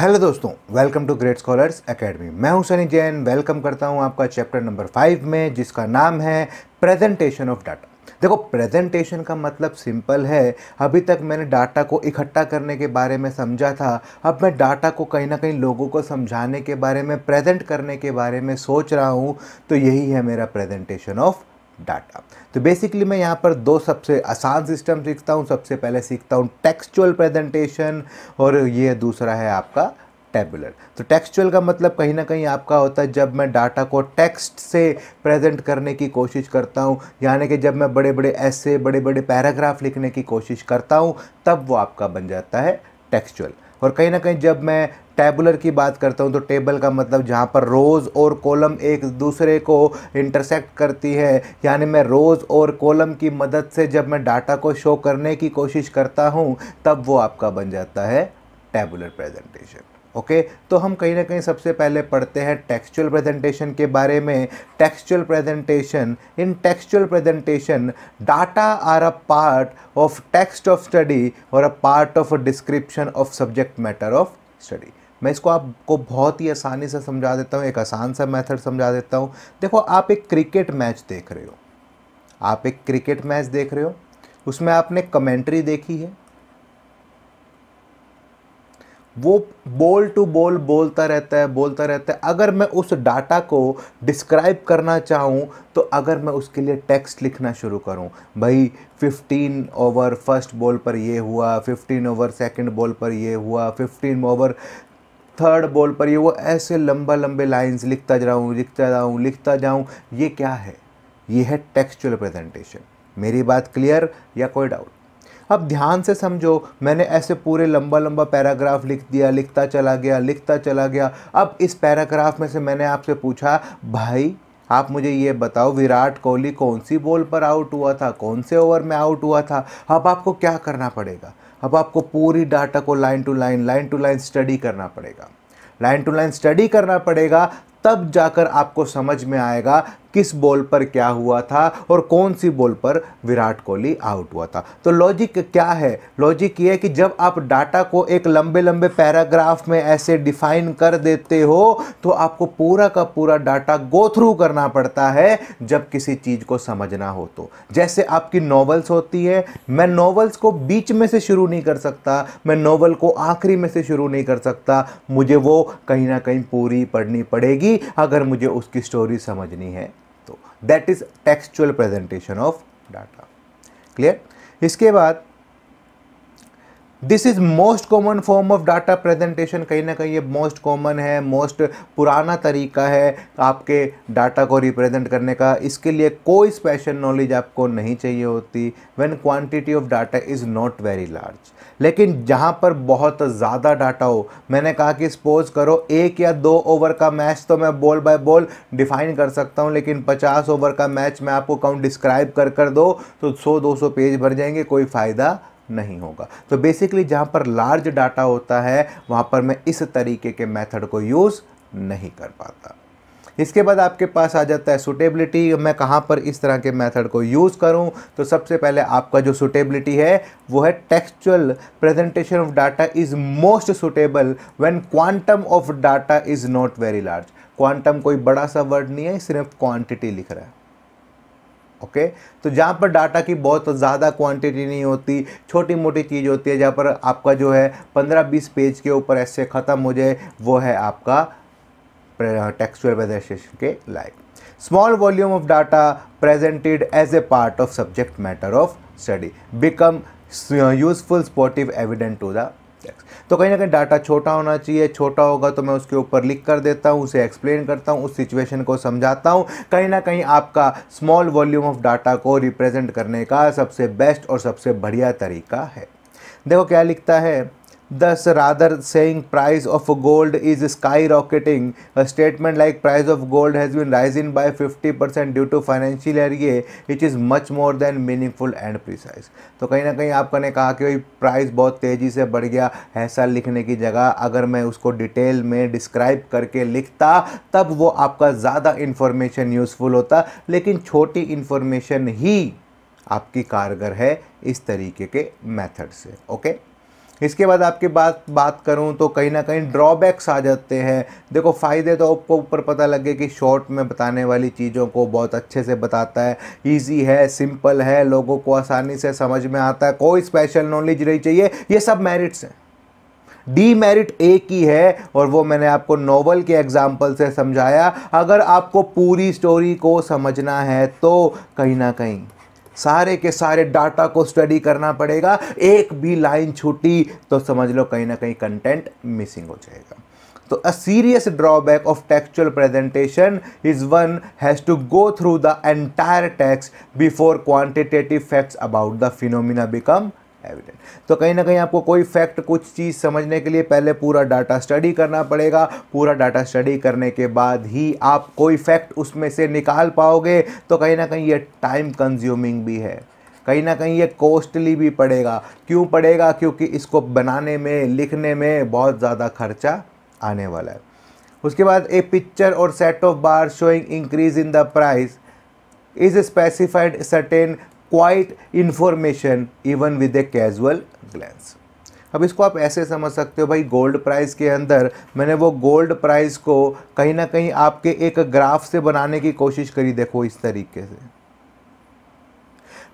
Hello दोस्तों welcome to great scholars academy मैं हूं सनी जैन वेलकम करता हूं आपका चैप्टर नंबर फाइव में जिसका नाम है प्रेजेंटेशन ऑफ डाटा देखो प्रेजेंटेशन का मतलब सिंपल है अभी तक मैंने डाटा को इकट्ठा करने के बारे में समझा था अब मैं डाटा को कहीं ना कहीं लोगों को समझाने के बारे में प्रेजेंट करने के बारे में सोच रहा हूँ तो यही है मेरा प्रेजेंटेशन ऑफ डाटा तो बेसिकली मैं यहाँ पर दो सबसे आसान सिस्टम सीखता हूँ सबसे पहले सीखता हूँ टेक्सचुअल प्रेजेंटेशन और ये दूसरा है आपका टेबुलर तो टेक्सचुअल का मतलब कहीं ना कहीं आपका होता है जब मैं डाटा को टेक्स्ट से प्रेजेंट करने की कोशिश करता हूँ यानी कि जब मैं बड़े बड़े ऐसे बड़े बड़े पैराग्राफ लिखने की कोशिश करता हूँ तब वो आपका बन जाता है टेक्सचुअल और कहीं ना कहीं जब मैं टैबुलर की बात करता हूँ तो टेबल का मतलब जहाँ पर रोज़ और कॉलम एक दूसरे को इंटरसेक्ट करती है यानी मैं रोज़ और कॉलम की मदद से जब मैं डाटा को शो करने की कोशिश करता हूँ तब वो आपका बन जाता है टैबुलर प्रेजेंटेशन ओके तो हम कहीं ना कहीं सबसे पहले पढ़ते हैं टेक्सचुअल प्रेजेंटेशन के बारे में textual presentation in textual presentation data are a part of text of study और a part of a description of subject matter of study मैं इसको आपको बहुत ही आसानी से समझा देता हूँ एक आसान सा मेथड समझा देता हूँ देखो आप एक क्रिकेट मैच देख रहे हो आप एक क्रिकेट मैच देख रहे हो उसमें आपने कमेंट्री देखी है वो बोल टू बोल बोलता रहता है बोलता रहता है अगर मैं उस डाटा को डिस्क्राइब करना चाहूँ तो अगर मैं उसके लिए टेक्स्ट लिखना शुरू करूँ भाई 15 ओवर फर्स्ट बॉल पर ये हुआ 15 ओवर सेकंड बॉल पर ये हुआ 15 ओवर थर्ड बॉल पर ये वो ऐसे लंबा लंबे लाइंस लिखता जाऊँ लिखता जाऊँ लिखता जाऊँ ये क्या है ये है टेक्सचुअल प्रेजेंटेशन मेरी बात क्लियर या कोई डाउट अब ध्यान से समझो मैंने ऐसे पूरे लंबा लंबा पैराग्राफ लिख दिया लिखता चला गया लिखता चला गया अब इस पैराग्राफ में से मैंने आपसे पूछा भाई आप मुझे ये बताओ विराट कोहली कौन सी बॉल पर आउट हुआ था कौन से ओवर में आउट हुआ था अब आपको क्या करना पड़ेगा अब आपको पूरी डाटा को line to line line to line study करना पड़ेगा लाइन टू लाइन स्टडी करना पड़ेगा तब जाकर आपको समझ में आएगा किस बॉल पर क्या हुआ था और कौन सी बॉल पर विराट कोहली आउट हुआ था तो लॉजिक क्या है लॉजिक ये है कि जब आप डाटा को एक लंबे लंबे पैराग्राफ में ऐसे डिफाइन कर देते हो तो आपको पूरा का पूरा डाटा गो थ्रू करना पड़ता है जब किसी चीज़ को समझना हो तो जैसे आपकी नॉवल्स होती है मैं नॉवल्स को बीच में से शुरू नहीं कर सकता मैं नॉवल को आखिरी में से शुरू नहीं कर सकता मुझे वो कहीं ना कहीं पूरी पढ़नी पड़ेगी अगर मुझे उसकी स्टोरी समझनी है that is textual presentation of data clear इसके बाद this is most common form of data presentation कहीं ना कहीं ये मोस्ट कॉमन है मोस्ट पुराना तरीका है आपके डाटा को रिप्रेजेंट करने का इसके लिए कोई स्पेशल नॉलेज आपको नहीं चाहिए होती when quantity of data is not very large लेकिन जहाँ पर बहुत ज़्यादा डाटा हो मैंने कहा कि सपोज़ करो एक या दो ओवर का मैच तो मैं बॉल बाय बॉल डिफाइन कर सकता हूँ लेकिन पचास ओवर का मैच मैं आपको काउंट डिस्क्राइब कर कर दो तो सौ दो सौ पेज भर जाएंगे कोई फ़ायदा नहीं होगा तो बेसिकली जहाँ पर लार्ज डाटा होता है वहाँ पर मैं इस तरीके के मैथड को यूज़ नहीं कर पाता इसके बाद आपके पास आ जाता है सुटेबिलिटी मैं कहाँ पर इस तरह के मेथड को यूज़ करूँ तो सबसे पहले आपका जो सुटेबिलिटी है वो है textual presentation of data is most suitable when quantum of data is not very large quantum कोई बड़ा सा वर्ड नहीं है सिर्फ क्वान्टिटी लिख रहा है ओके okay? तो जहाँ पर डाटा की बहुत ज़्यादा क्वांटिटी नहीं होती छोटी मोटी चीज़ होती है जहाँ पर आपका जो है पंद्रह बीस पेज के ऊपर ऐसे ख़त्म हो जाए वो है आपका Uh, textual presentation के लायक small volume of data presented as a part of subject matter of study become uh, useful sportive evidence to the तो कहीं ना कहीं डाटा छोटा होना चाहिए छोटा होगा तो मैं उसके ऊपर लिख कर देता हूँ उसे एक्सप्लेन करता हूँ उस सिचुएशन को समझाता हूँ कहीं ना कहीं आपका स्मॉल वॉल्यूम ऑफ डाटा को रिप्रेजेंट करने का सबसे बेस्ट और सबसे बढ़िया तरीका है देखो क्या लिखता है Thus, rather saying price of gold is skyrocketing, a statement like price of gold has been rising by 50% due to financial area, which is much more than meaningful and precise. तो कहीं ना कहीं आपने कहा कि भाई प्राइस बहुत तेज़ी से बढ़ गया ऐसा लिखने की जगह अगर मैं उसको डिटेल में डिस्क्राइब करके लिखता तब वो आपका ज़्यादा इन्फॉर्मेशन यूज़फुल होता लेकिन छोटी इन्फॉर्मेशन ही आपकी कारगर है इस तरीके के मेथड से ओके इसके बाद आपके बात बात करूँ तो कहीं ना कहीं ड्रॉबैक्स आ जाते हैं देखो फ़ायदे तो आपको ऊपर पता लगे कि शॉर्ट में बताने वाली चीज़ों को बहुत अच्छे से बताता है ईजी है सिंपल है लोगों को आसानी से समझ में आता है कोई स्पेशल नॉलेज नहीं चाहिए ये सब मेरिट्स हैं डी मेरिट एक ही है और वो मैंने आपको नोवल के एग्जाम्पल से समझाया अगर आपको पूरी स्टोरी को समझना है तो कहीं ना कहीं सारे के सारे डाटा को स्टडी करना पड़ेगा एक भी लाइन छूटी तो समझ लो कहीं ना कहीं कंटेंट मिसिंग हो जाएगा तो a serious drawback of textual presentation is one has to go through the entire text before quantitative facts about the phenomena become evident तो कहीं ना कहीं आपको कोई फैक्ट कुछ चीज़ समझने के लिए पहले पूरा डाटा स्टडी करना पड़ेगा पूरा डाटा स्टडी करने के बाद ही आप कोई फैक्ट उसमें से निकाल पाओगे तो कहीं ना कहीं ये टाइम कंज्यूमिंग भी है कहीं ना कहीं ये कॉस्टली भी पड़ेगा क्यों पड़ेगा क्योंकि इसको बनाने में लिखने में बहुत ज़्यादा खर्चा आने वाला है उसके बाद ए पिक्चर और set of bar showing increase in the price is specified certain quite information even with a casual glance अब इसको आप ऐसे समझ सकते हो भाई गोल्ड प्राइस के अंदर मैंने वो गोल्ड प्राइस को कहीं ना कहीं आपके एक ग्राफ से बनाने की कोशिश करी देखो इस तरीके से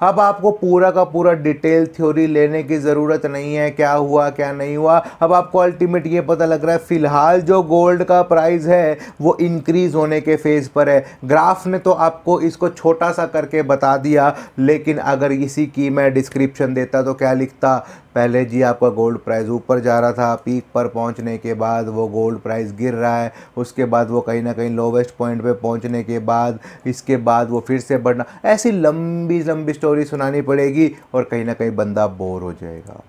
अब आपको पूरा का पूरा डिटेल थ्योरी लेने की ज़रूरत नहीं है क्या हुआ क्या नहीं हुआ अब आपको अल्टीमेट ये पता लग रहा है फ़िलहाल जो गोल्ड का प्राइस है वो इंक्रीज़ होने के फेज़ पर है ग्राफ ने तो आपको इसको छोटा सा करके बता दिया लेकिन अगर इसी की मैं डिस्क्रिप्शन देता तो क्या लिखता पहले जी आपका गोल्ड प्राइस ऊपर जा रहा था पीक पर पहुंचने के बाद वो गोल्ड प्राइस गिर रहा है उसके बाद वो कहीं ना कहीं लोवेस्ट पॉइंट पे पहुंचने के बाद इसके बाद वो फिर से बढ़ना ऐसी लंबी लंबी स्टोरी सुनानी पड़ेगी और कहीं ना कहीं बंदा बोर हो जाएगा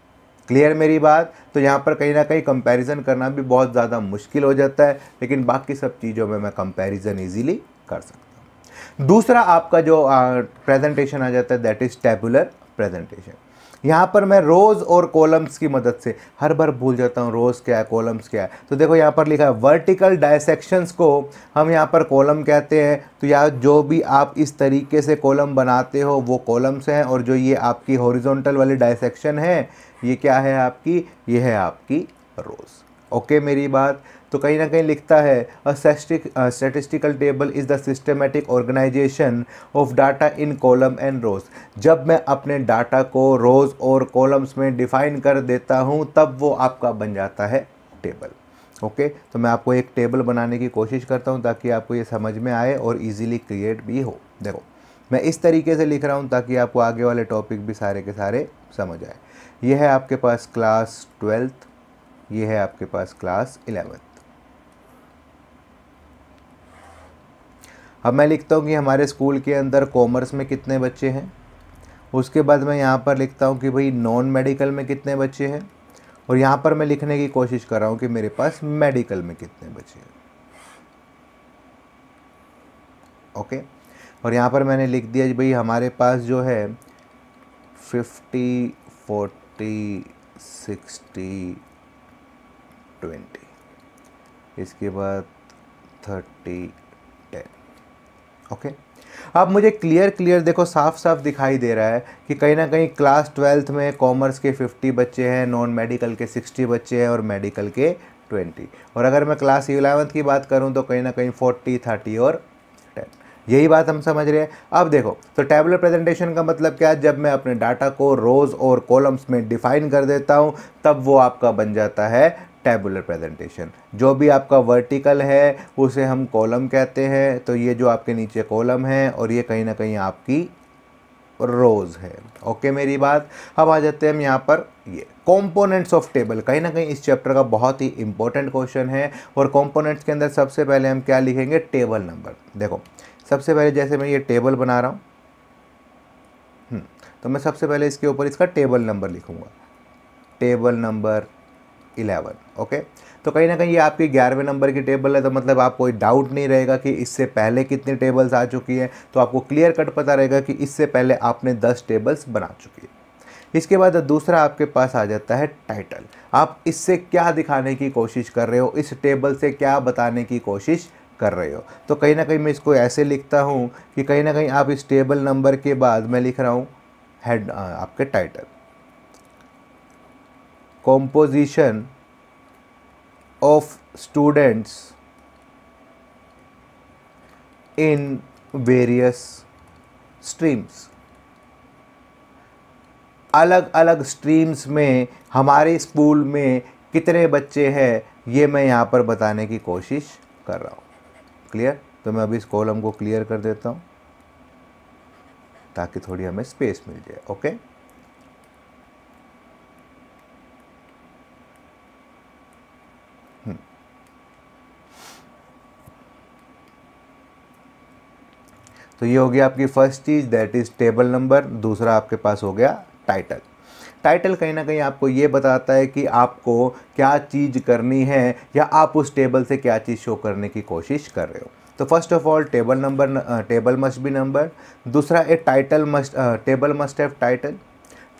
क्लियर मेरी बात तो यहाँ पर कहीं ना कहीं कंपैरिजन करना भी बहुत ज़्यादा मुश्किल हो जाता है लेकिन बाकी सब चीज़ों में मैं कंपैरिजन इजीली कर सकता हूँ दूसरा आपका जो प्रेजेंटेशन आ जाता है दैट इज़ टेबुलर प्रेजेंटेशन यहाँ पर मैं रोज़ और कॉलम्स की मदद से हर बार भूल जाता हूँ रोज़ क्या है कॉलम्स क्या है तो देखो यहाँ पर लिखा है वर्टिकल डायसेक्शंस को हम यहाँ पर कॉलम कहते हैं तो या जो भी आप इस तरीके से कॉलम बनाते हो वो कॉलम्स हैं और जो ये आपकी हॉरिजॉन्टल वाली डायसेक्शन है ये क्या है आपकी ये है आपकी रोज़ ओके मेरी बात तो कहीं ना कहीं लिखता है statistical table is the systematic organization of data in column and rows जब मैं अपने डाटा को रोज़ और कॉलम्स में डिफ़ाइन कर देता हूँ तब वो आपका बन जाता है टेबल ओके okay? तो मैं आपको एक टेबल बनाने की कोशिश करता हूँ ताकि आपको ये समझ में आए और इजीली क्रिएट भी हो देखो मैं इस तरीके से लिख रहा हूँ ताकि आपको आगे वाले टॉपिक भी सारे के सारे समझ आए यह है आपके पास क्लास ट्वेल्थ ये है आपके पास क्लास इलेवेंथ अब मैं लिखता हूँ कि हमारे स्कूल के अंदर कॉमर्स में कितने बच्चे हैं उसके बाद मैं यहाँ पर लिखता हूँ कि भाई नॉन मेडिकल में कितने बच्चे हैं और यहाँ पर मैं लिखने की कोशिश कर रहा हूँ कि मेरे पास मेडिकल में कितने बच्चे हैं ओके और यहाँ पर मैंने लिख दिया भाई हमारे पास जो है फिफ्टी फोर्टी सिक्सटी ट्वेंटी इसके बाद थर्टी ओके अब मुझे क्लियर क्लियर देखो साफ साफ दिखाई दे रहा है कि कहीं ना कहीं क्लास ट्वेल्थ में कॉमर्स के 50 बच्चे हैं नॉन मेडिकल के 60 बच्चे हैं और मेडिकल के 20 और अगर मैं क्लास इलेवंथ की बात करूं तो कहीं ना कहीं 40, 30 और 10 यही बात हम समझ रहे हैं अब देखो तो टेबलर प्रेजेंटेशन का मतलब क्या है जब मैं अपने डाटा को रोज़ और कॉलम्स में डिफाइन कर देता हूँ तब वो आपका बन जाता है टेबुलर प्रेजेंटेशन जो भी आपका वर्टिकल है उसे हम कॉलम कहते हैं तो ये जो आपके नीचे कॉलम है और ये कहीं ना कहीं आपकी रोज़ है ओके मेरी बात अब आ जाते हैं हम यहाँ पर ये कॉम्पोनेंट्स ऑफ टेबल कहीं ना कहीं इस चैप्टर का बहुत ही इंपॉर्टेंट क्वेश्चन है और कॉम्पोनेंट्स के अंदर सबसे पहले हम क्या लिखेंगे टेबल नंबर देखो सबसे पहले जैसे मैं ये टेबल बना रहा हूँ हम्म, तो मैं सबसे पहले इसके ऊपर इसका टेबल नंबर लिखूँगा टेबल नंबर इलेवन ओके तो कहीं ना कहीं ये आपकी ग्यारहवें नंबर की टेबल है तो मतलब आप कोई डाउट नहीं रहेगा कि इससे पहले कितनी टेबल्स आ चुकी हैं तो आपको क्लियर कट पता रहेगा कि इससे पहले आपने दस टेबल्स बना चुकी है इसके बाद दूसरा आपके पास आ जाता है टाइटल आप इससे क्या दिखाने की कोशिश कर रहे हो इस टेबल से क्या बताने की कोशिश कर रहे हो तो कहीं ना कहीं मैं इसको ऐसे लिखता हूँ कि कहीं ना कहीं आप इस टेबल नंबर के बाद मैं लिख रहा हूँ हेड आपके title composition of students in various streams अलग अलग स्ट्रीम्स में हमारे स्कूल में कितने बच्चे हैं ये मैं यहाँ पर बताने की कोशिश कर रहा हूँ क्लियर तो मैं अभी इस कॉलम को क्लियर कर देता हूँ ताकि थोड़ी हमें स्पेस मिल जाए ओके तो ये हो गया आपकी फर्स्ट चीज़ दैट इज़ टेबल नंबर दूसरा आपके पास हो गया टाइटल टाइटल कहीं ना कहीं आपको ये बताता है कि आपको क्या चीज़ करनी है या आप उस टेबल से क्या चीज़ शो करने की कोशिश कर रहे हो तो first of all table number table must be number दूसरा a title must table must have title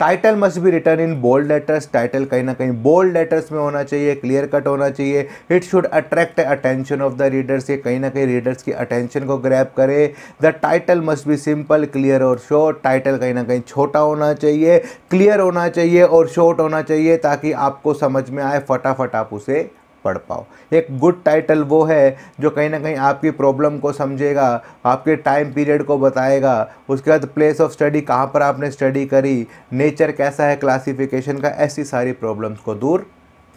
title must be written in bold letters title कहीं ना कहीं बोल्ड लेटर्स में होना चाहिए क्लियर कट होना चाहिए it should attract attention of the readers ये कहीं ना कहीं रीडर्स की अटेंशन को ग्रैप करे the title must be simple clear और शॉर्ट टाइटल कहीं ना कहीं छोटा होना चाहिए क्लियर होना चाहिए और शॉर्ट होना चाहिए ताकि आपको समझ में आए फटाफट आप उसे पढ़ पाओ एक गुड टाइटल वो है जो कहीं ना कहीं आपकी प्रॉब्लम को समझेगा आपके टाइम पीरियड को बताएगा उसके बाद प्लेस ऑफ स्टडी कहाँ पर आपने स्टडी करी नेचर कैसा है क्लासिफिकेशन का ऐसी सारी प्रॉब्लम्स को दूर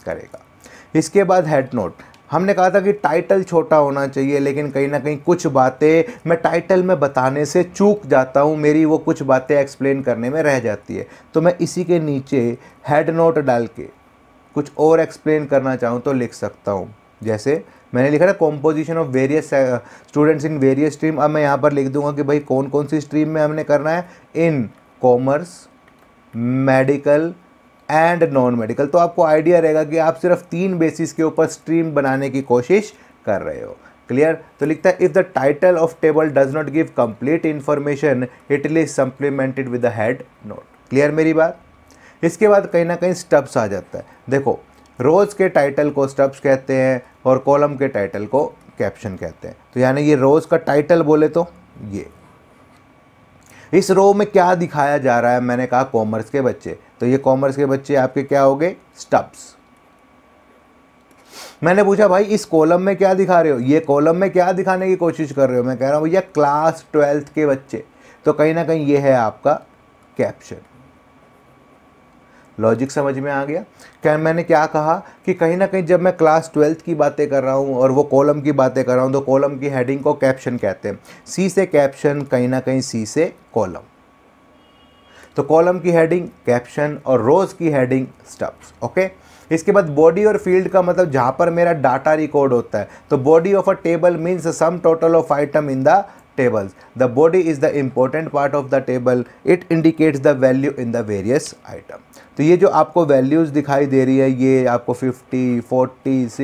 करेगा इसके बाद हेड नोट हमने कहा था कि टाइटल छोटा होना चाहिए लेकिन कहीं ना कहीं कुछ बातें मैं टाइटल में बताने से चूक जाता हूँ मेरी वो कुछ बातें एक्सप्लेन करने में रह जाती है तो मैं इसी के नीचे हेड नोट डाल के कुछ और एक्सप्लेन करना चाहूँ तो लिख सकता हूँ जैसे मैंने लिखा ना composition of various students in various stream अब मैं यहाँ पर लिख दूंगा कि भाई कौन कौन सी स्ट्रीम में हमने करना है in commerce medical and non medical तो आपको आइडिया रहेगा कि आप सिर्फ तीन बेसिस के ऊपर स्ट्रीम बनाने की कोशिश कर रहे हो क्लियर तो लिखता है if the title of table does not give complete information it is supplemented with the head note clear मेरी बात इसके बाद कहीं ना कहीं स्टब्स आ जाता है देखो रोज़ के टाइटल को स्टब्स कहते हैं और कॉलम के टाइटल को कैप्शन कहते हैं तो यानी ये रोज़ का टाइटल बोले तो ये इस रो में क्या दिखाया जा रहा है मैंने कहा कॉमर्स के बच्चे तो ये कॉमर्स के बच्चे आपके क्या हो गए स्टब्स मैंने पूछा भाई इस कॉलम में क्या दिखा रहे हो ये कॉलम में क्या दिखाने की कोशिश कर रहे हो मैं कह रहा हूँ भैया क्लास ट्वेल्थ के बच्चे तो कहीं ना कहीं ये है आपका कैप्शन लॉजिक समझ में आ गया क्या मैंने क्या कहा कि कहीं ना कहीं जब मैं क्लास ट्वेल्थ की बातें कर रहा हूँ और वो कॉलम की बातें कर रहा हूँ तो कॉलम की हेडिंग को कैप्शन कहते हैं सी से कैप्शन कहीं ना कहीं सी से कॉलम तो कॉलम की हेडिंग कैप्शन और रोज़ की हेडिंग स्टब्स ओके इसके बाद बॉडी और फील्ड का मतलब जहाँ पर मेरा डाटा रिकॉर्ड होता है तो body of a table means sum total of item in the tables. The body is the important part of the table. It indicates the value in the various item. तो ये जो आपको values दिखाई दे रही है ये आपको 50, 40,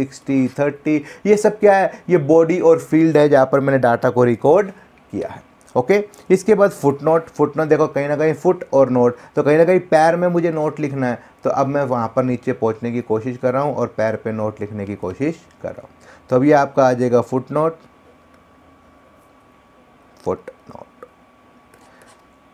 60, 30 ये सब क्या है ये बॉडी और फील्ड है जहाँ पर मैंने डाटा को रिकॉर्ड किया है ओके okay? इसके बाद फुट नोट फुट नोट देखो कहीं ना कहीं फुट और नोट तो कहीं ना कहीं पैर में मुझे नोट लिखना है तो अब मैं वहाँ पर नीचे पहुँचने की कोशिश कर रहा हूँ और पैर पर नोट लिखने की कोशिश कर रहा हूँ तो अब ये आपका आ जाएगा फुट नोट फुट नोट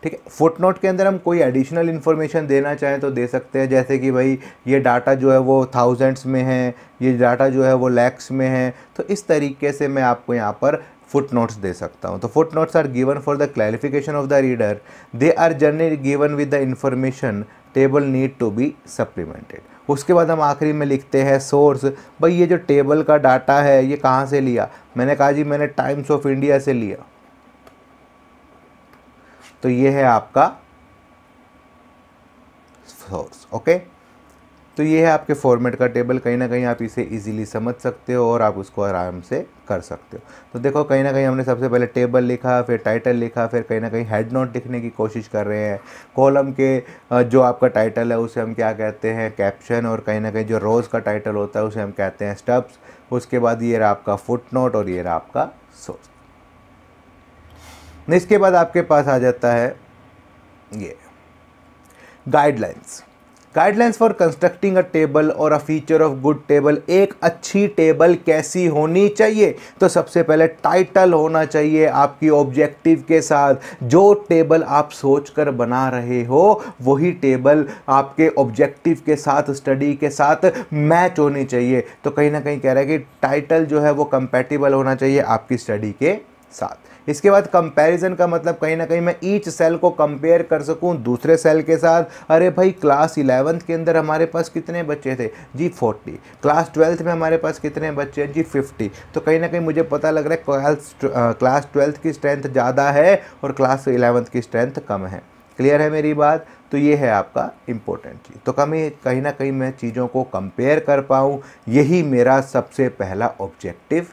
ठीक है फुट नोट के अंदर हम कोई एडिशनल इन्फॉर्मेशन देना चाहें तो दे सकते हैं जैसे कि भाई ये डाटा जो है वो थाउजेंड्स में है ये डाटा जो है वो लैक्स में है तो इस तरीके से मैं आपको यहाँ पर फुट नोट्स दे सकता हूँ तो foot notes are given for the clarification of the reader they are generally given with the information table need to be supplemented उसके बाद हम आखिरी में लिखते हैं सोर्स भाई ये जो टेबल का डाटा है ये कहाँ से लिया मैंने कहा जी मैंने टाइम्स ऑफ इंडिया से लिया तो ये है आपका सोर्स ओके तो ये है आपके फॉर्मेट का टेबल कहीं ना कहीं आप इसे इजीली समझ सकते हो और आप उसको आराम से कर सकते हो तो देखो कहीं ना कहीं हमने सबसे पहले टेबल लिखा फिर टाइटल लिखा फिर कहीं ना कहीं हेड नोट लिखने की कोशिश कर रहे हैं कॉलम के जो आपका टाइटल है उसे हम क्या कहते हैं कैप्शन और कहीं ना कहीं जो रोज़ का टाइटल होता है उसे हम कहते हैं स्टब्स उसके बाद ये रहा आपका फुट नोट और ये रहा आपका सोर्स इसके बाद आपके पास आ जाता है ये guidelines guidelines for constructing a table और a feature of good table एक अच्छी टेबल कैसी होनी चाहिए तो सबसे पहले टाइटल होना चाहिए आपकी ऑब्जेक्टिव के साथ जो टेबल आप सोच कर बना रहे हो वही टेबल आपके ऑब्जेक्टिव के साथ स्टडी के साथ मैच होनी चाहिए तो कहीं ना कहीं कह रहा है कि टाइटल जो है वो कंपेटिबल होना चाहिए आपकी स्टडी के साथ इसके बाद कंपैरिजन का मतलब कहीं ना कहीं मैं ईच सेल को कंपेयर कर सकूं दूसरे सेल के साथ अरे भाई क्लास इलेवंथ के अंदर हमारे पास कितने बच्चे थे जी फोर्टी क्लास ट्वेल्थ में हमारे पास कितने बच्चे हैं जी फिफ्टी तो कहीं ना कहीं मुझे पता लग रहा है क्लास ट्वेल्थ की स्ट्रेंथ ज़्यादा है और क्लास इलेवंथ की स्ट्रेंथ कम है क्लियर है मेरी बात तो ये है आपका इम्पोर्टेंट चीज़ तो कमी कहीं ना कहीं मैं चीज़ों को कंपेयर कर पाऊँ यही मेरा सबसे पहला ऑब्जेक्टिव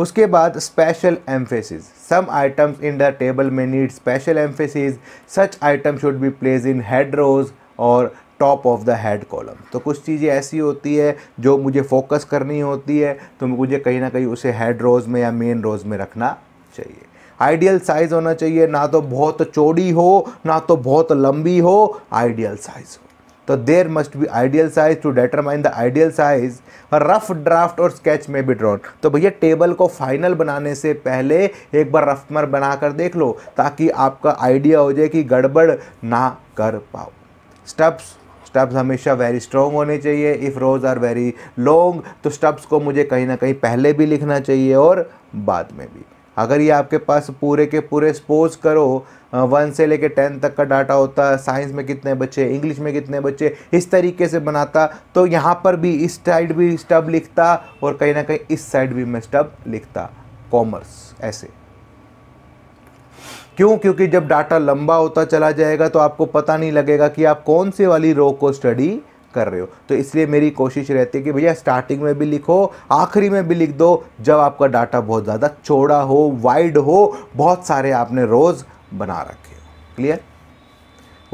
उसके बाद special emphasis some items in the table में need special emphasis such item should be place in head rows और top of the head column तो कुछ चीज़ें ऐसी होती है जो मुझे फोकस करनी होती है तो मुझे कहीं ना कहीं उसे हेड रोज़ में या मेन रोज़ में रखना चाहिए आइडियल साइज़ होना चाहिए ना तो बहुत चौड़ी हो ना तो बहुत लंबी हो आइडियल साइज़ हो तो there must be ideal size to determine the ideal size rough draft और स्केच में भी ड्रॉन तो भैया टेबल को फाइनल बनाने से पहले एक बार रफमर बना कर देख लो ताकि आपका आइडिया हो जाए कि गड़बड़ ना कर पाओ स्टेप्स स्टब्स हमेशा वेरी स्ट्रॉन्ग होने चाहिए if rows are very long तो स्टब्स को मुझे कहीं ना कहीं पहले भी लिखना चाहिए और बाद में भी अगर ये आपके पास पूरे के पूरे स्पोर्ट्स करो वन से लेके टेन तक का डाटा होता है साइंस में कितने बच्चे इंग्लिश में कितने बच्चे इस तरीके से बनाता तो यहाँ पर भी इस साइड भी स्टब लिखता और कहीं ना कहीं इस साइड भी मैं स्टब लिखता कॉमर्स ऐसे क्यों क्योंकि जब डाटा लंबा होता चला जाएगा तो आपको पता नहीं लगेगा कि आप कौन से वाली रो को स्टडी कर रहे हो तो इसलिए मेरी कोशिश रहती है कि भैया स्टार्टिंग में भी लिखो आखिरी में भी लिख दो जब आपका डाटा बहुत ज़्यादा चौड़ा हो वाइड हो बहुत सारे आपने रोज़ बना रखे हो क्लियर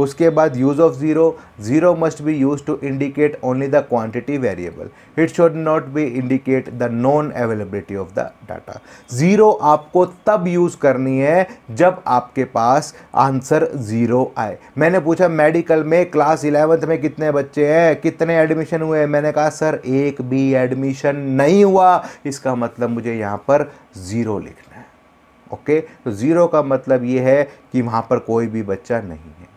उसके बाद use of zero zero must be use to indicate only the quantity variable it should not be indicate the non availability of the data zero आपको तब यूज़ करनी है जब आपके पास आंसर ज़ीरो आए मैंने पूछा मेडिकल में क्लास इलेवंथ में कितने बच्चे हैं कितने एडमिशन हुए मैंने कहा सर एक भी एडमिशन नहीं हुआ इसका मतलब मुझे यहाँ पर ज़ीरो लिखना है ओके तो ज़ीरो का मतलब ये है कि वहाँ पर कोई भी बच्चा नहीं है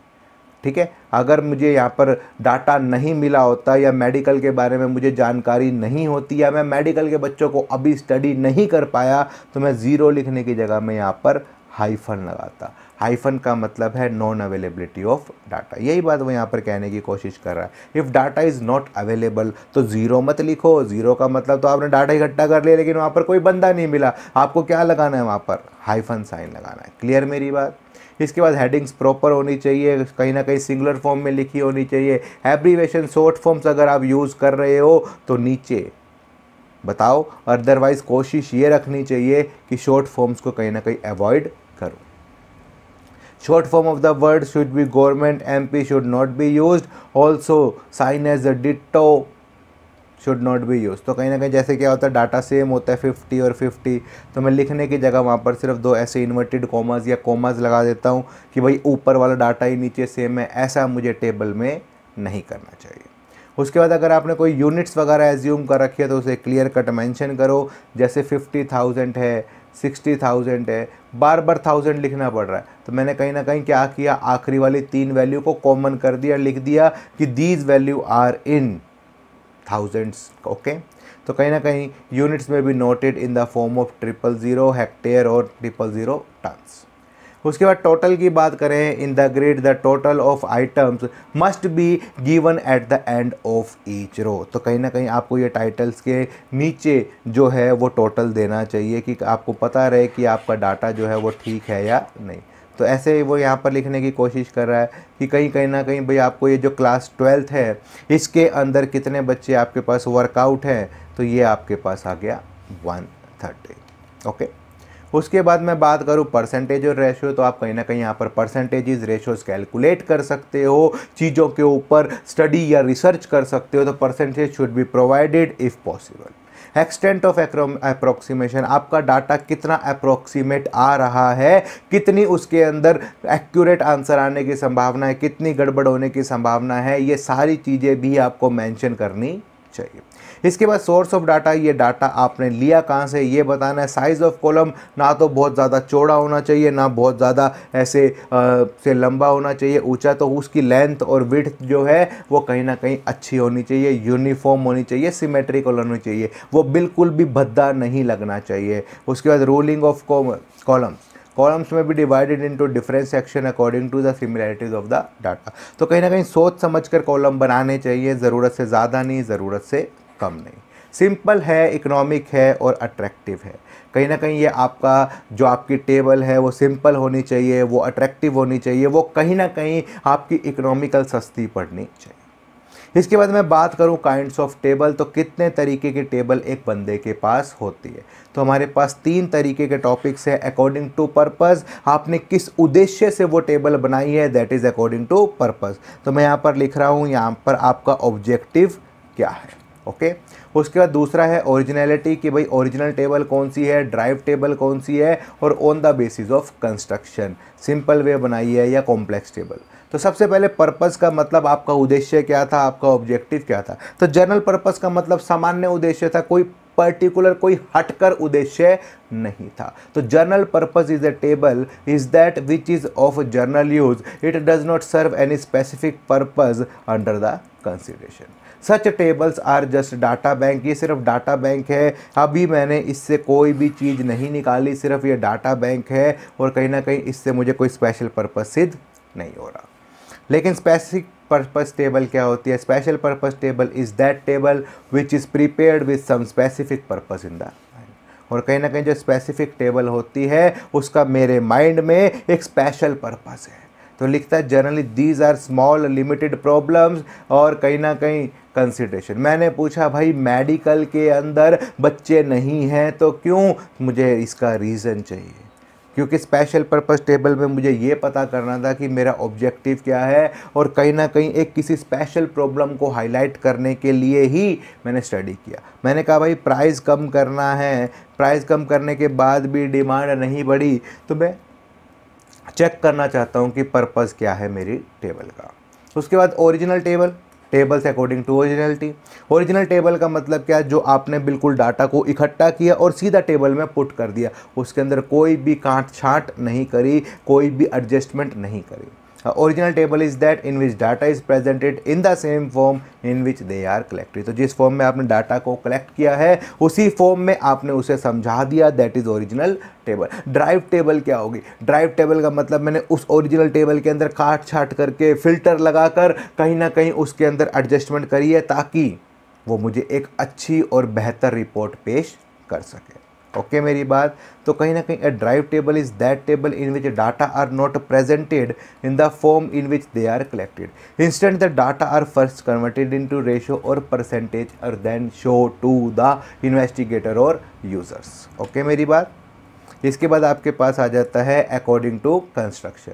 ठीक है अगर मुझे यहाँ पर डाटा नहीं मिला होता या मेडिकल के बारे में मुझे जानकारी नहीं होती या मैं मेडिकल के बच्चों को अभी स्टडी नहीं कर पाया तो मैं ज़ीरो लिखने की जगह में यहाँ पर हाइफन लगाता हाइफन का मतलब है नॉन अवेलेबिलिटी ऑफ डाटा यही बात वो यहाँ पर कहने की कोशिश कर रहा है if data is not available तो ज़ीरो मत लिखो ज़ीरो का मतलब तो आपने डाटा इकट्ठा कर लिया लेकिन वहाँ पर कोई बंदा नहीं मिला आपको क्या लगाना है वहाँ पर हाइफन साइन लगाना है क्लियर मेरी बात इसके बाद हेडिंग्स प्रॉपर होनी चाहिए कहीं ना कहीं सिंगुलर फॉर्म में लिखी होनी चाहिए एब्रीवेशन शॉर्ट फॉर्म्स अगर आप यूज़ कर रहे हो तो नीचे बताओ अदरवाइज़ कोशिश ये रखनी चाहिए कि शॉर्ट फॉर्म्स को कहीं ना कहीं अवॉइड करो Short form of the word should be government MP should not be used. Also sign as a ditto should not be use तो कहीं ना कहीं जैसे क्या होता है डाटा सेम होता है फिफ्टी और फिफ्टी तो मैं लिखने की जगह वहाँ पर सिर्फ दो ऐसे इन्वर्टेड कॉमर्स या कॉमर्स लगा देता हूँ कि भाई ऊपर वाला डाटा ही नीचे सेम है ऐसा मुझे टेबल में नहीं करना चाहिए उसके बाद अगर आपने कोई यूनिट्स वगैरह एज्यूम कर रखी है तो उसे क्लियर कट मैंशन करो जैसे फिफ्टी थाउजेंड है सिक्सटी थाउजेंड है बार बार थाउजेंड लिखना पड़ रहा है तो मैंने कहीं ना कहीं क्या किया आखिरी वाली तीन वैल्यू को कॉमन कर दिया लिख दिया कि these value are in thousands okay तो कहीं ना कहीं यूनिट्स में भी noted in the form of triple zero hectare और ट्रिपल ज़ीरो टन्स उसके बाद टोटल की बात करें in the grade the total of items must be given at the end of each row तो कहीं ना कहीं आपको ये टाइटल्स के नीचे जो है वो टोटल देना चाहिए कि आपको पता रहे कि आपका डाटा जो है वो ठीक है या नहीं तो ऐसे वो यहाँ पर लिखने की कोशिश कर रहा है कि कहीं कहीं ना कहीं भाई आपको ये जो क्लास ट्वेल्थ है इसके अंदर कितने बच्चे आपके पास वर्कआउट हैं तो ये आपके पास आ गया वन थर्टी ओके उसके बाद मैं बात करूँ परसेंटेज और रेशियो तो आप कहीं ना कहीं यहाँ पर परसेंटेज रेशियोज कैलकुलेट कर सकते हो चीज़ों के ऊपर स्टडी या रिसर्च कर सकते हो तो percentage should be provided if possible extent of approximation आपका डाटा कितना अप्रोक्सीमेट आ रहा है कितनी उसके अंदर एक्यूरेट आंसर आने की संभावना है कितनी गड़बड़ होने की संभावना है ये सारी चीज़ें भी आपको मैंशन करनी चाहिए इसके बाद सोर्स ऑफ डाटा ये डाटा आपने लिया कहाँ से ये बताना है साइज़ ऑफ कॉलम ना तो बहुत ज़्यादा चौड़ा होना चाहिए ना बहुत ज़्यादा ऐसे आ, से लंबा होना चाहिए ऊंचा तो उसकी लेंथ और विथ जो है वो कहीं ना कहीं अच्छी होनी चाहिए यूनिफॉर्म होनी चाहिए सिमेट्रिकल होनी चाहिए वो बिल्कुल भी भद्दा नहीं लगना चाहिए उसके बाद रोलिंग ऑफ कॉलम्स कॉलम्स में भी divided into different section according to the similarities of the data तो कहीं ना कहीं सोच समझ कर कॉलम बनाने चाहिए ज़रूरत से ज़्यादा नहीं ज़रूरत से कम नहीं सिंपल है इकोनॉमिक है और अट्रैक्टिव है कहीं ना कहीं ये आपका जो आपकी टेबल है वो सिंपल होनी चाहिए वो अट्रैक्टिव होनी चाहिए वो कहीं ना कहीं आपकी इकोनॉमिकल सस्ती पड़नी चाहिए इसके बाद मैं बात करूं काइंड्स ऑफ टेबल तो कितने तरीके के टेबल एक बंदे के पास होती है तो हमारे पास तीन तरीके के टॉपिक्स हैं अकॉर्डिंग टू पर्पस आपने किस उद्देश्य से वो टेबल बनाई है that is according to purpose तो मैं यहाँ पर लिख रहा हूँ यहाँ पर आपका ऑब्जेक्टिव क्या है ओके उसके बाद दूसरा है ओरिजिनलिटी कि भाई ओरिजिनल टेबल कौन सी है ड्राइव टेबल कौन सी है और on the basis of construction simple way बनाई है या कॉम्प्लेक्स टेबल तो सबसे पहले पर्पस का मतलब आपका उद्देश्य क्या था आपका ऑब्जेक्टिव क्या था तो जनरल पर्पस का मतलब सामान्य उद्देश्य था कोई पर्टिकुलर कोई हटकर उद्देश्य नहीं था तो general purpose is a table is that which is of general use it does not serve any specific purpose under the consideration such tables are just data bank ये सिर्फ डाटा बैंक है अभी मैंने इससे कोई भी चीज़ नहीं निकाली सिर्फ ये डाटा बैंक है और कहीं ना कहीं इससे मुझे कोई स्पेशल पर्पज़ सिद्ध नहीं हो रहा लेकिन स्पेसिफिक पर्पज़ टेबल क्या होती है special purpose table is that table which is prepared with some specific purpose in the और कहीं ना कहीं जो स्पेसिफिक टेबल होती है उसका मेरे माइंड में एक स्पेशल पर्पज़ है तो लिखता है generally these are small limited problems और कहीं ना कहीं कंसिडरेशन मैंने पूछा भाई मेडिकल के अंदर बच्चे नहीं हैं तो क्यों मुझे इसका रीज़न चाहिए क्योंकि स्पेशल पर्पस टेबल में मुझे ये पता करना था कि मेरा ऑब्जेक्टिव क्या है और कहीं ना कहीं एक किसी स्पेशल प्रॉब्लम को हाईलाइट करने के लिए ही मैंने स्टडी किया मैंने कहा भाई प्राइस कम करना है प्राइस कम करने के बाद भी डिमांड नहीं बढ़ी तो मैं चेक करना चाहता हूँ कि पर्पस क्या है मेरी टेबल का उसके बाद original table tables according to originality original table का मतलब क्या है जो आपने बिल्कुल डाटा को इकट्ठा किया और सीधा टेबल में पुट कर दिया उसके अंदर कोई भी काट छाँट नहीं करी कोई भी एडजस्टमेंट नहीं करी original table is that in which data is presented in the same form in which they are collected तो जिस फॉर्म में आपने डाटा को कलेक्ट किया है उसी फॉर्म में आपने उसे समझा दिया that is original table derived table क्या होगी ड्राइव टेबल का मतलब मैंने उस ओरिजिनल टेबल के अंदर काट छाट करके फिल्टर लगाकर कहीं ना कहीं उसके अंदर एडजस्टमेंट करी है ताकि वो मुझे एक अच्छी और बेहतर रिपोर्ट पेश कर सके ओके okay, मेरी बात तो कहीं ना कहीं a derived table is that table in which data are not presented in the form in which they are collected instead the data are first converted into ratio और percentage और then show to the investigator और users okay मेरी बात इसके बाद आपके पास आ जाता है अकॉर्डिंग टू कंस्ट्रक्शन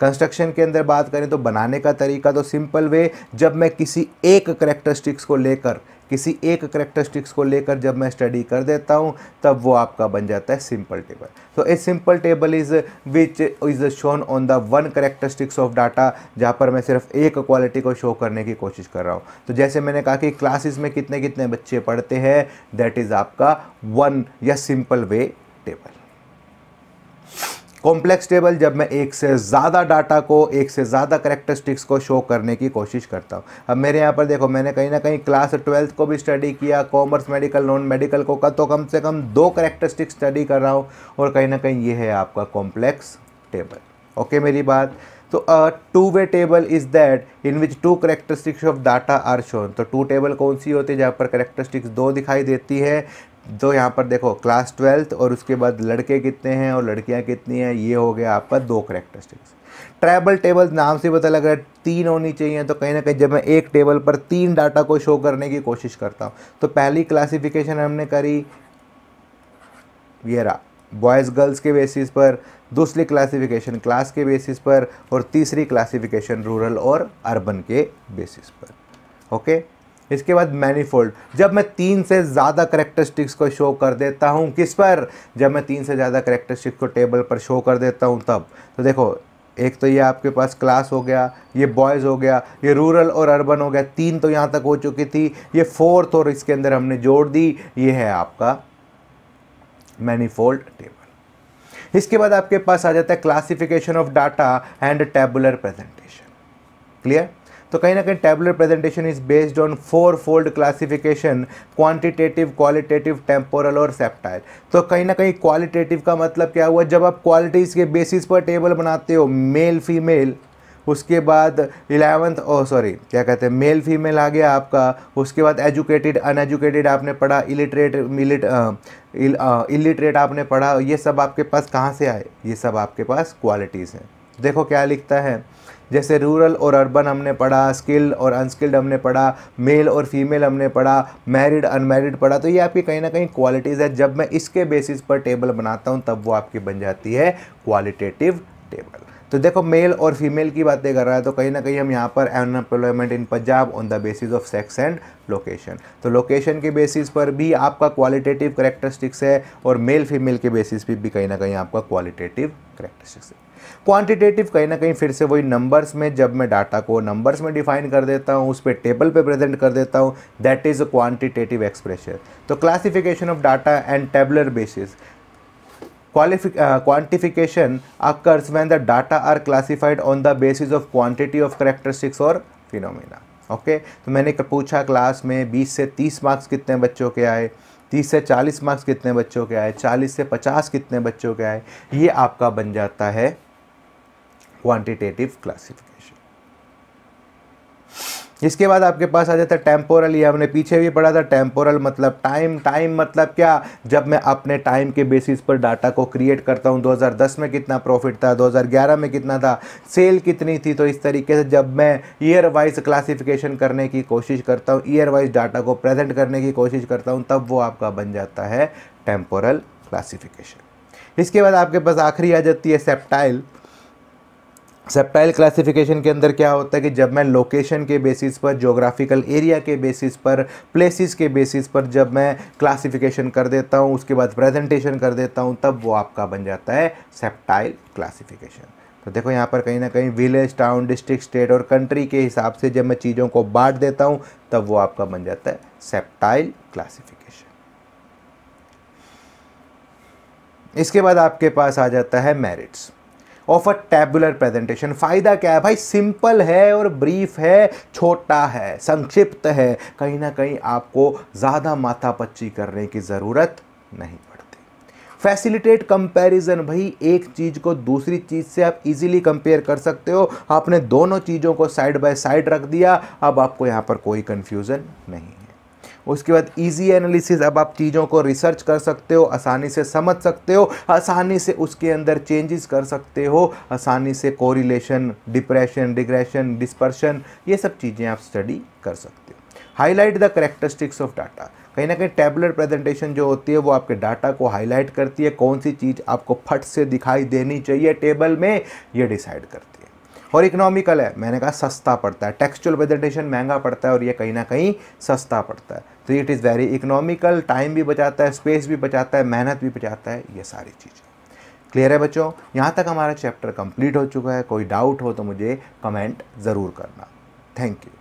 कंस्ट्रक्शन के अंदर बात करें तो बनाने का तरीका तो सिंपल वे जब मैं किसी एक करेक्टरिस्टिक्स को लेकर किसी एक करेक्टरिस्टिक्स को लेकर जब मैं स्टडी कर देता हूँ तब वो आपका बन जाता है सिंपल टेबल तो a simple table is which is shown on the one characteristics of data जहाँ पर मैं सिर्फ एक क्वालिटी को शो करने की कोशिश कर रहा हूँ तो जैसे मैंने कहा कि क्लासेस में कितने कितने बच्चे पढ़ते हैं दैट इज़ आपका वन या simple way table complex table जब मैं एक से ज़्यादा डाटा को एक से ज़्यादा करेक्टरिस्टिक्स को शो करने की कोशिश करता हूँ अब मेरे यहाँ पर देखो मैंने कहीं ना कहीं क्लास ट्वेल्थ को भी स्टडी किया कॉमर्स मेडिकल नॉन मेडिकल को का तो कम से कम दो करेक्टरिस्टिक्स स्टडी कर रहा हूँ और कहीं ना कहीं ये है आपका कॉम्प्लेक्स टेबल ओके मेरी बात तो a two way table is that in which two characteristics of data are shown तो टू टेबल कौन सी होती है जहाँ पर करेक्टरिस्टिक्स दो दिखाई देती है तो यहाँ पर देखो क्लास ट्वेल्थ और उसके बाद लड़के कितने हैं और लड़कियाँ कितनी हैं ये हो गया आपका दो करेक्टरिस्टिक्स ट्राइबल टेबल नाम से पता लग रहा है तीन होनी चाहिए तो कहीं ना कहीं जब मैं एक टेबल पर तीन डाटा को शो करने की कोशिश करता हूँ तो पहली क्लासिफिकेशन हमने करी ये रहा बॉयज़ गर्ल्स के बेसिस पर दूसरी क्लासिफिकेशन क्लास के बेसिस पर और तीसरी क्लासिफिकेशन रूरल और अर्बन के बेसिस पर ओके इसके बाद मैनीफोल्ड जब मैं तीन से ज़्यादा करेक्टरिस्टिक्स को शो कर देता हूँ किस पर जब मैं तीन से ज़्यादा करेक्टरिस्टिक्स को टेबल पर शो कर देता हूँ तब तो देखो एक तो ये आपके पास क्लास हो गया ये बॉयज़ हो गया ये रूरल और अर्बन हो गया तीन तो यहाँ तक हो चुकी थी ये फोर्थ और इसके अंदर हमने जोड़ दी ये है आपका मैनीफोल्ड टेबल इसके बाद आपके पास आ जाता है classification of data and tabular presentation clear तो कहीं ना कहीं tabular presentation is based on four fold classification quantitative qualitative temporal और सेप्टाइल तो कहीं ना कहीं क्वालिटेटिव का मतलब क्या हुआ जब आप क्वालिटीज़ के बेसिस पर टेबल बनाते हो मेल फीमेल उसके बाद इलेवंथ ओ सॉरी क्या कहते हैं मेल फीमेल आ गया आपका उसके बाद एजुकेटेड अनएजुकेटेड आपने पढ़ा इलिटरेट मिलिट इलिटरेट आपने पढ़ा ये सब आपके पास कहाँ से आए ये सब आपके पास क्वालिटीज़ हैं देखो क्या लिखता है जैसे रूरल और अर्बन हमने पढ़ा स्किल्ड और अनस्किल्ड हमने पढ़ा मेल और फीमेल हमने पढ़ा मैरिड अनमैरिड पढ़ा तो ये आपकी कहीं ना कहीं क्वालिटीज़ है जब मैं इसके बेसिस पर टेबल बनाता हूँ तब वो आपकी बन जाती है क्वालिटेटिव टेबल तो देखो मेल और फीमेल की बातें कर रहा है तो कहीं ना कहीं हम यहाँ पर unemployment in Punjab on the basis of sex and location तो लोकेशन के बेसिस पर भी आपका क्वालिटेटिव करेक्टरिस्टिक्स है और मेल फीमेल के बेसिस पर भी कहीं ना कहीं आपका क्वालिटेटिव करेक्टरिस्टिक्स है क्वांटिटेटिव कहीं ना कहीं फिर से वही नंबर्स में जब मैं डाटा को नंबर्स में डिफाइन कर देता हूँ उस पर टेबल पे प्रेजेंट कर देता हूँ that is a quantitative expression तो classification of data and tabular basis quantification occurs when the data are classified on the basis of quantity of characteristics और फिनोमिना ओके तो मैंने पूछा क्लास में 20 से 30 मार्क्स कितने बच्चों के आए 30 से 40 मार्क्स कितने बच्चों के आए 40 से 50 कितने बच्चों के आए ये आपका बन जाता है क्वांटिटेटिव क्लासिफिकेशन इसके बाद आपके पास आ जाता है टेम्पोरल ये हमने पीछे भी पढ़ा था टेम्पोरल मतलब टाइम टाइम मतलब क्या जब मैं अपने टाइम के बेसिस पर डाटा को क्रिएट करता हूँ 2010 में कितना प्रॉफिट था 2011 में कितना था सेल कितनी थी तो इस तरीके से जब मैं ईयर वाइज क्लासिफिकेशन करने की कोशिश करता हूँ ईयर वाइज डाटा को प्रेजेंट करने की कोशिश करता हूँ तब वो आपका बन जाता है टेम्पोरल क्लासीफिकेशन इसके बाद आपके पास आखिरी आ जाती है सेप्टाइल सेप्टाइल क्लासिफिकेशन के अंदर क्या होता है कि जब मैं लोकेशन के बेसिस पर ज्योग्राफिकल एरिया के बेसिस पर प्लेसेस के बेसिस पर जब मैं क्लासिफिकेशन कर देता हूँ उसके बाद प्रेजेंटेशन कर देता हूँ तब वो आपका बन जाता है सेप्टाइल क्लासिफिकेशन तो देखो यहाँ पर कहीं ना कहीं विलेज टाउन डिस्ट्रिक्ट स्टेट और कंट्री के हिसाब से जब मैं चीज़ों को बांट देता हूँ तब वो आपका बन जाता है सेप्टाइल क्लासिफिकेशन इसके बाद आपके पास आ जाता है merits of a tabular presentation फ़ायदा क्या है भाई सिंपल है और ब्रीफ है छोटा है संक्षिप्त है कहीं ना कहीं आपको ज़्यादा माथा पच्ची करने की ज़रूरत नहीं पड़ती फैसिलिटेट कंपैरिजन भाई एक चीज़ को दूसरी चीज़ से आप इजीली कंपेयर कर सकते हो आपने दोनों चीज़ों को साइड बाय साइड रख दिया अब आपको यहाँ पर कोई कन्फ्यूज़न नहीं उसके बाद इजी एनालिसिस अब आप चीज़ों को रिसर्च कर सकते हो आसानी से समझ सकते हो आसानी से उसके अंदर चेंजेस कर सकते हो आसानी से कोरिलेशन डिप्रेशन डिग्रेशन डिस्पर्शन ये सब चीज़ें आप स्टडी कर सकते हो highlight the characteristics of data कहीं ना कहीं टैबलेट प्रेजेंटेशन जो होती है वो आपके डाटा को हाईलाइट करती है कौन सी चीज़ आपको फट से दिखाई देनी चाहिए टेबल में ये डिसाइड करती है और इकोनॉमिकल है मैंने कहा सस्ता पड़ता है टेक्सचुअल प्रेजेंटेशन महंगा पड़ता है और ये कहीं ना कहीं सस्ता पड़ता है तो it is very economical time भी बचाता है स्पेस भी बचाता है मेहनत भी बचाता है ये सारी चीज़ें क्लियर है बच्चों यहाँ तक हमारा चैप्टर कंप्लीट हो चुका है कोई डाउट हो तो मुझे कमेंट ज़रूर करना थैंक यू